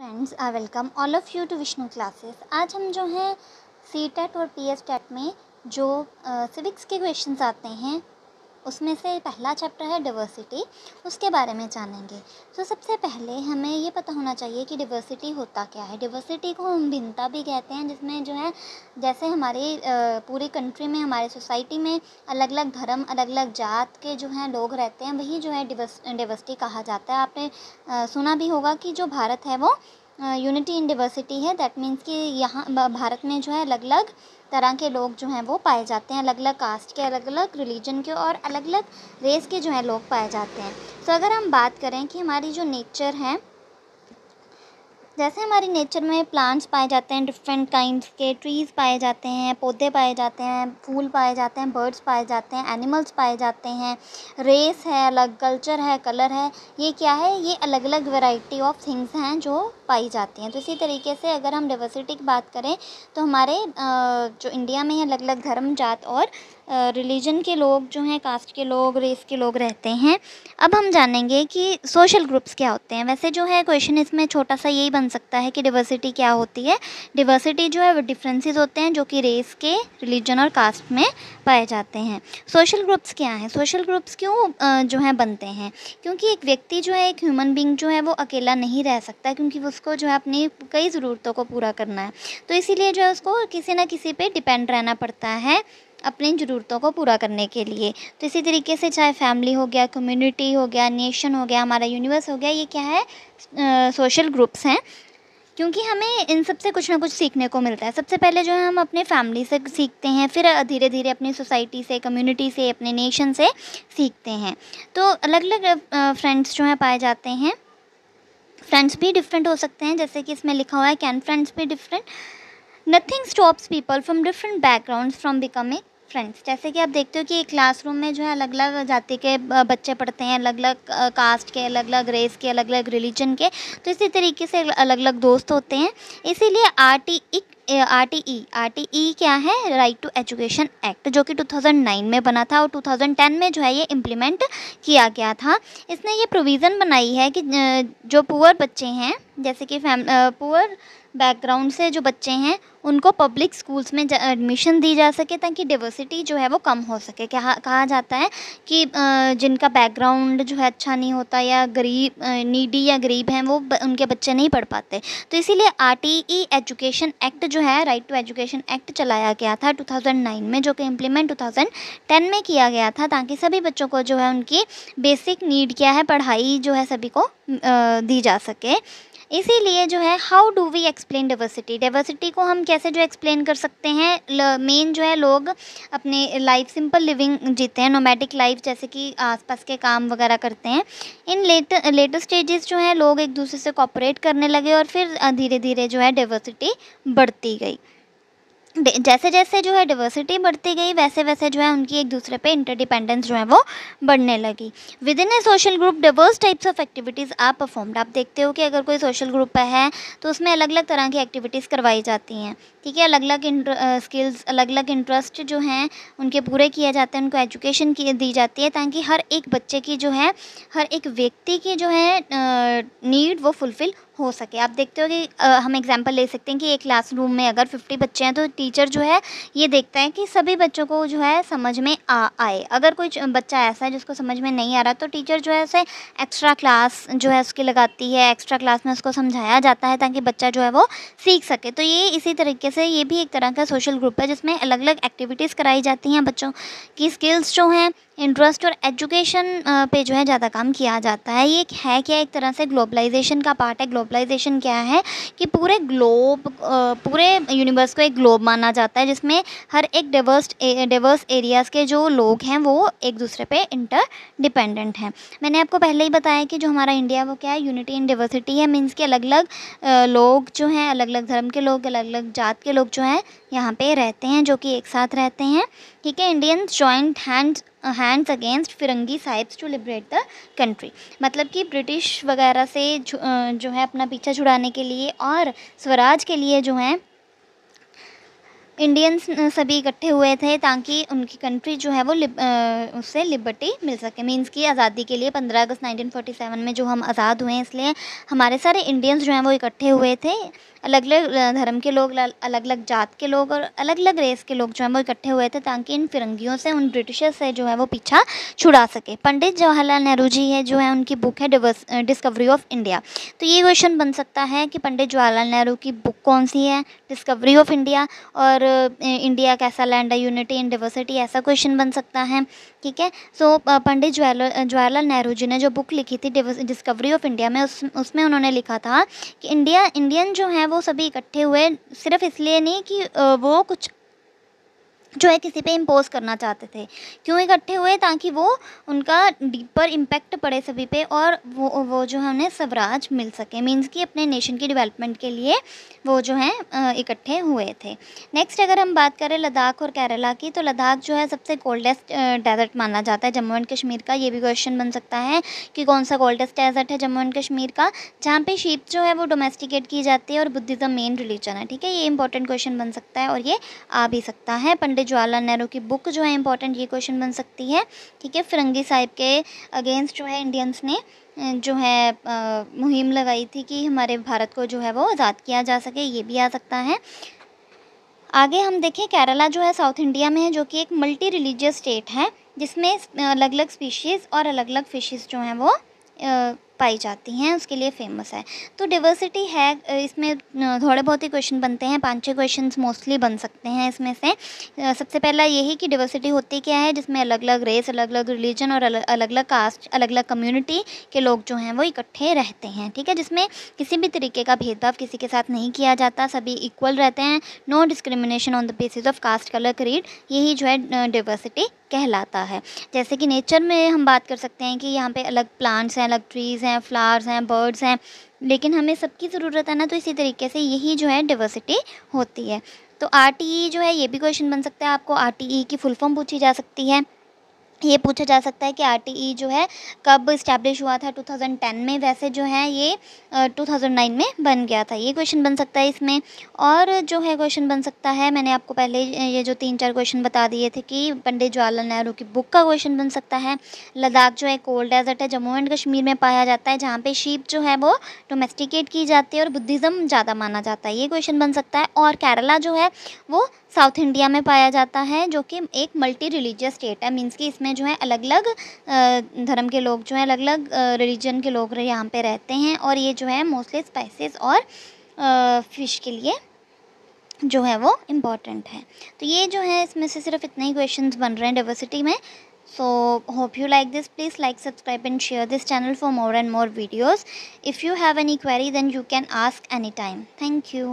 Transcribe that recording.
Friends I welcome all of you to Vishnu classes आज हम जो हैं सी टेट e और पी एस टेट में जो सिविक्स uh, के क्वेश्चंस आते हैं उसमें से पहला चैप्टर है डिवर्सिटी उसके बारे में जानेंगे तो सबसे पहले हमें ये पता होना चाहिए कि डिवर्सिटी होता क्या है डिवर्सिटी को हम भिन्नता भी कहते हैं जिसमें जो है जैसे हमारे पूरे कंट्री में हमारे सोसाइटी में अलग अलग धर्म अलग अलग जात के जो हैं लोग रहते हैं वही जो है डिवर्सिटी कहा जाता है आपने सुना भी होगा कि जो भारत है वो यूनिटी इन डिवर्सिटी है दैट मीन्स कि यहाँ भारत में जो है अलग अलग तरह के लोग जो हैं वो पाए जाते हैं अलग अलग कास्ट के अलग अलग रिलीजन के और अलग अलग रेस के जो हैं लोग पाए जाते हैं सो so, अगर हम बात करें कि हमारी जो नेचर है जैसे हमारी नेचर में प्लांट्स पाए जाते हैं डिफरेंट काइंड्स के ट्रीज़ पाए जाते हैं पौधे पाए जाते हैं फूल पाए जाते हैं बर्ड्स पाए जाते हैं एनिमल्स पाए जाते हैं रेस है अलग कल्चर है कलर है ये क्या है ये अलग अलग वैरायटी ऑफ थिंग्स हैं जो पाई जाती हैं तो इसी तरीके से अगर हम डाइवर्सिटी की बात करें तो हमारे जो इंडिया में अलग अलग धर्म जात और रिलीजन के लोग जो हैं कास्ट के लोग रेस के लोग रहते हैं अब हम जानेंगे कि सोशल ग्रुप्स क्या होते हैं वैसे जो है क्वेश्चन इसमें छोटा सा यही बन सकता है कि डिवर्सिटी क्या होती है डिवर्सिटी जो है वो डिफ्रेंसेज होते हैं जो कि रेस के रिलीजन और कास्ट में पाए जाते हैं सोशल ग्रुप्स क्या हैं सोशल ग्रुप्स क्यों जो है बनते हैं क्योंकि एक व्यक्ति जो है एक ह्यूमन बींग जो है वो अकेला नहीं रह सकता क्योंकि वो उसको जो है अपनी कई ज़रूरतों को पूरा करना है तो इसीलिए जो है उसको किसी ना किसी पे डिपेंड रहना पड़ता है अपनी ज़रूरतों को पूरा करने के लिए तो इसी तरीके से चाहे फैमिली हो गया कम्युनिटी हो गया नेशन हो गया हमारा यूनिवर्स हो गया ये क्या है सोशल ग्रुप्स हैं क्योंकि हमें इन सब से कुछ ना कुछ सीखने को मिलता है सबसे पहले जो है हम अपने फैमिली से सीखते हैं फिर धीरे धीरे अपनी सोसाइटी से कम्युनिटी से अपने नेशन से सीखते हैं तो अलग अलग फ्रेंड्स जो हैं पाए जाते हैं फ्रेंड्स भी डिफरेंट हो सकते हैं जैसे कि इसमें लिखा हुआ है can friends be different nothing stops people from different backgrounds from becoming friends जैसे कि आप देखते हो कि एक क्लासरूम में जो है अलग अलग जाति के बच्चे पढ़ते हैं अलग अलग कास्ट के अलग अलग रेस के अलग अलग रिलीजन के तो इसी तरीके से अलग अलग दोस्त होते हैं इसीलिए आर्ट एक R T E R T E क्या है राइट टू एजुकेशन एक्ट जो कि 2009 में बना था और 2010 में जो है ये इम्प्लीमेंट किया गया था इसने ये प्रोविज़न बनाई है कि जो पुअर बच्चे हैं जैसे कि फैम पुअर बैकग्राउंड से जो बच्चे हैं उनको पब्लिक स्कूल्स में एडमिशन दी जा सके ताकि डिवर्सिटी जो है वो कम हो सके कहा कहा जाता है कि जिनका बैकग्राउंड जो है अच्छा नहीं होता या गरीब नीडी या गरीब हैं वो उनके बच्चे नहीं पढ़ पाते तो इसीलिए आर एजुकेशन एक्ट जो है राइट टू एजुकेशन एक्ट चलाया गया था टू में जो कि इम्प्लीमेंट टू में किया गया था ताकि सभी बच्चों को जो है उनकी बेसिक नीड क्या है पढ़ाई जो है सभी को दी जा सके इसीलिए जो है how do we explain diversity diversity को हम कैसे जो एक्सप्लेन कर सकते हैं मेन जो है लोग अपने लाइफ सिंपल लिविंग जीते हैं नोमैटिक लाइफ जैसे कि आसपास के काम वगैरह करते हैं इन लेट लेटेस्ट स्टेजेस जो हैं लोग एक दूसरे से कॉपरेट करने लगे और फिर धीरे धीरे जो है डाइवर्सिटी बढ़ती गई जैसे जैसे जो है डिवर्सिटी बढ़ती गई वैसे वैसे जो है उनकी एक दूसरे पे इंटरडिपेंडेंस जो है वो बढ़ने लगी within a social group diverse types of activities are performed आप देखते हो कि अगर कोई सोशल ग्रुप है तो उसमें अलग अलग तरह की एक्टिविटीज़ करवाई जाती हैं ठीक है अलग अलग स्किल्स अलग अलग इंटरेस्ट जो हैं उनके पूरे किए जाते हैं उनको एजुकेशन की दी जाती है ताकि हर एक बच्चे की जो है हर एक व्यक्ति की जो है नीड वो फुलफ़िल हो सके आप देखते हो कि आ, हम एग्जांपल ले सकते हैं कि एक क्लासरूम में अगर फिफ्टी बच्चे हैं तो टीचर जो है ये देखता है कि सभी बच्चों को जो है समझ में आ आए अगर कोई बच्चा ऐसा है जिसको समझ में नहीं आ रहा तो टीचर जो है उसे एक्स्ट्रा क्लास जो है उसकी लगाती है एक्स्ट्रा क्लास में उसको समझाया जाता है ताकि बच्चा जो है वो सीख सके तो ये इसी तरीके से ये भी एक तरह का सोशल ग्रुप है जिसमें अलग अलग एक्टिविटीज़ कराई जाती हैं बच्चों की स्किल्स जो हैं इंटरेस्ट और एजुकेशन पे जो है ज़्यादा काम किया जाता है ये एक है क्या एक तरह से ग्लोबलाइजेशन का पार्ट है ग्लोबलाइजेशन क्या है कि पूरे ग्लोब पूरे यूनिवर्स को एक ग्लोब माना जाता है जिसमें हर एक डिवर्स डिवर्स एरियाज़ के जो लोग हैं वो एक दूसरे पे इंटर डिपेंडेंट हैं मैंने आपको पहले ही बताया कि जो हमारा इंडिया वो क्या है यूनिटी इन डिवर्सिटी है मीन्स कि अलग अलग लोग जो हैं अलग अलग धर्म के लोग अलग अलग जात के लोग जो हैं यहाँ पर रहते हैं जो कि एक साथ रहते हैं ठीक है Indians joint hand hands against फिरंगी साइब्स टू लिबरेट द कंट्री मतलब कि ब्रिटिश वगैरह से जो है अपना पीछा छुड़ाने के लिए और स्वराज के लिए जो है इंडियंस सभी इकट्ठे हुए थे ताकि उनकी कंट्री जो है वो लिब, आ, उससे लिबर्टी मिल सके मींस की आज़ादी के लिए 15 अगस्त 1947 में जो हम आज़ाद हुए हैं इसलिए हमारे सारे इंडियंस जो हैं वो इकट्ठे हुए थे अलग अलग धर्म के लोग अलग अलग जात के लोग और अलग अलग रेस के लोग जो हैं वो इकट्ठे हुए थे ताकि इन फिरंगियों से उन ब्रिटिशर्स से जो है वो पीछा छुड़ा सके पंडित जवाहरलाल नेहरू जी है जो है उनकी बुक है डिस्कवरी ऑफ इंडिया तो ये क्वेश्चन बन सकता है कि पंडित जवाहरलाल नेहरू की बुक कौन सी है डिस्कवरी ऑफ इंडिया और इंडिया कैसा लैंड है यूनिटी इन डिवर्सिटी ऐसा क्वेश्चन बन सकता है ठीक है सो पंडित जवाहरलाल नेहरू जी ने जो बुक लिखी थी डिस्कवरी ऑफ इंडिया में उस उसमें उन्होंने लिखा था कि इंडिया इंडियन जो हैं वो सभी इकट्ठे हुए सिर्फ इसलिए नहीं कि वो कुछ जो है किसी पे इम्पोज़ करना चाहते थे क्यों इकट्ठे हुए ताकि वो उनका डीपर इम्पेक्ट पड़े सभी पे और वो वो जो है उन्हें स्वराज मिल सके मींस कि अपने नेशन की डेवलपमेंट के लिए वो जो हैं इकट्ठे हुए थे नेक्स्ट अगर हम बात करें लद्दाख और केरला की तो लद्दाख जो है सबसे कोल्डेस्ट डेजर्ट माना जाता है जम्मू एंड कश्मीर का ये भी क्वेश्चन बन सकता है कि कौन सा कोल्डेस्ट डेजर्ट है जम्मू एंड कश्मीर का जहाँ पर शीप जो है वो डोमेस्टिकेट की जाती है और बुद्धिज़्म मेन रिलीजन है ठीक है ये इंपॉर्टेंट क्वेश्चन बन सकता है और ये आ भी सकता है पंडित जवाहरलाल नेहरू की बुक जो है इंपॉर्टेंट ये क्वेश्चन बन सकती है ठीक है फिरंगी साहिब के अगेंस्ट जो है इंडियंस ने जो है मुहिम लगाई थी कि हमारे भारत को जो है वो आज़ाद किया जा सके ये भी आ सकता है आगे हम देखें केरला जो है साउथ इंडिया में है जो कि एक मल्टी रिलीजियस स्टेट है जिसमें अलग अलग स्पीशीज़ और अलग अलग फिशेज़ जो हैं वो पाई जाती हैं उसके लिए फ़ेमस है तो डिवर्सिटी है इसमें थोड़े बहुत ही क्वेश्चन बनते हैं पाँच छः क्वेश्चन मोस्टली बन सकते हैं इसमें से सबसे पहला यही कि डिवर्सिटी होती क्या है जिसमें अलग अलग रेस अलग अलग रिलीजन और अलग अलग कास्ट अलग अलग कम्युनिटी के लोग जो हैं वो इकट्ठे रहते हैं ठीक है जिसमें किसी भी तरीके का भेदभाव किसी के साथ नहीं किया जाता सभी इक्वल रहते हैं no discrimination on the basis of caste colour creed यही जो है डिवर्सिटी कहलाता है जैसे कि नेचर में हम बात कर सकते हैं कि यहाँ पे अलग प्लांट्स हैं अलग ट्रीज़ हैं फ्लावर्स हैं बर्ड्स हैं लेकिन हमें सबकी ज़रूरत है ना तो इसी तरीके से यही जो है डिवर्सिटी होती है तो आर e जो है ये भी क्वेश्चन बन सकता है आपको आर e की फुल फॉर्म पूछी जा सकती है ये पूछा जा सकता है कि आर टी ई जो है कब इस्टेब्लिश हुआ था टू थाउजेंड टेन में वैसे जो है ये टू थाउजेंड नाइन में बन गया था ये क्वेश्चन बन सकता है इसमें और जो है क्वेश्चन बन सकता है मैंने आपको पहले ये जो तीन चार क्वेश्चन बता दिए थे कि पंडित जवाहरलाल नेहरू की बुक का क्वेश्चन बन सकता है लद्दाख जो है कोल्ड डेजर्ट है जम्मू एंड कश्मीर में पाया जाता है जहाँ पर शीप जो है वो डोमेस्टिकेट की जाती है और बुद्धिज़्म ज़्यादा माना जाता है ये क्वेश्चन बन सकता है और केरला जो है वो साउथ इंडिया में पाया जाता है जो कि एक मल्टी रिलीजियस स्टेट है मीन्स कि इसमें इसमें जो है अलग अलग धर्म के लोग जो है अलग अलग रिलीजन के लोग यहाँ पे रहते हैं और ये जो है मोस्टली स्पाइसेस और फ़िश के लिए जो है वो इम्पॉर्टेंट है तो ये जो है इसमें से सिर्फ इतने ही क्वेश्चंस बन रहे हैं डाइवर्सिटी में So hope you like this. Please like, subscribe and share this channel for more and more videos. If you have any query then you can ask anytime. Thank you.